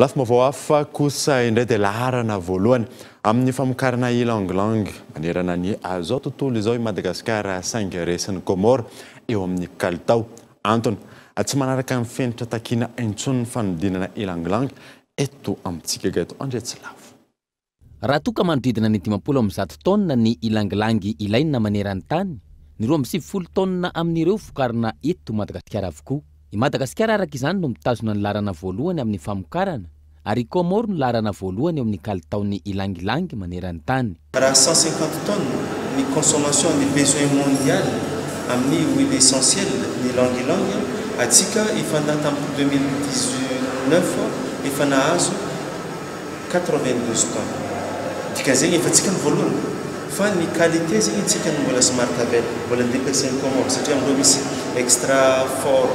lafa mavao afa kosa indray de laharana voalohany amin'ny famokarina ilanglang manerana ny azao tontolo izao i madagasikara singresiny gomora eo amin'ny kalitao antona a ah, tsy manaraka ny fenatra takiana intsonyny fanodinana ilanglang eto amintsika gato andretsy lafo raha to ka manodridina ny dimapolo amin'ny zato taonna ny ilangilangy ilain na manerany tany nyroa amiysivyfolo taona amin'ireo vokarina eto madagasikara avokoa i madagasikara araka izany no mitazona ny larana voalohany amin'ny famokarana ary komor no larana voalohany eo ami'ny kalitaon'ny ilangilang manerany tany raha centcinqante tonne ny consommation ay besoin mondialy amin'ny oil essentiel ny langlang atsika efanatami 209f efanahazo q2 taonne diazagny efatsika ny voalohany fa ny qualité zagny atsika ymbola smartabel mbola depersen'n komor satria ami'dreo misy extra fort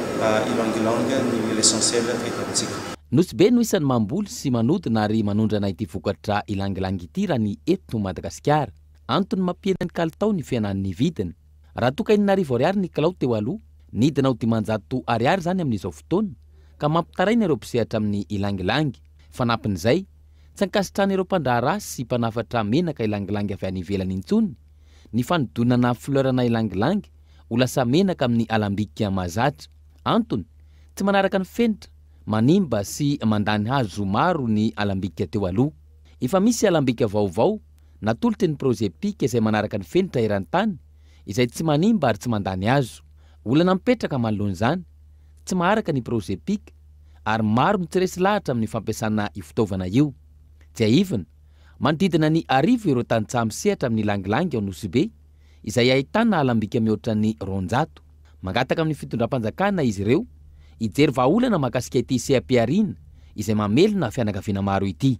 ilangilange nymelesenietsiknosy be no isan'ny mamboly sy manodina ary manondra anay ity vokatra ilangilangy ity raha ny etno madagasikara antony mampiena ny kalitao ny fianan'ny vidiny ahatokainna ririay ny kilao teo aloh nidina o dimanjato ariary zany amin'izao fotona ka mampitaraina ereo mpsehatra amin'ny ilagilag'yt aksitraneromndraa sy manafatra menaka ilangilang avy any ivelanyintsony ny fanodonana fleurna ilangilangy holasa menaka amin'ny alambikazata antony tsy manaraka ny fenitra manimba sy mandany azo maro ny alambika teo aloha efa misy alambika vaovao natolote ny proje pika izay manaraka ny fenitra irantany izay tsy manimba ary tsy mandany azo olana mipetraka manoloan'izany tsy maharaka ny proze pika ary maro ny tsiresy lahatra amin'ny fampiasana ifitaovana io inaona ny aio iro tany tsamosehatra amin'ny langilangy ao nosybe yannaalambika mihoatra ny mangataka amin'ny fitondram-panjakana izy ireo ijery vaolana mahakasika ity seam-piarina izay mamelona fianakaviana maro ity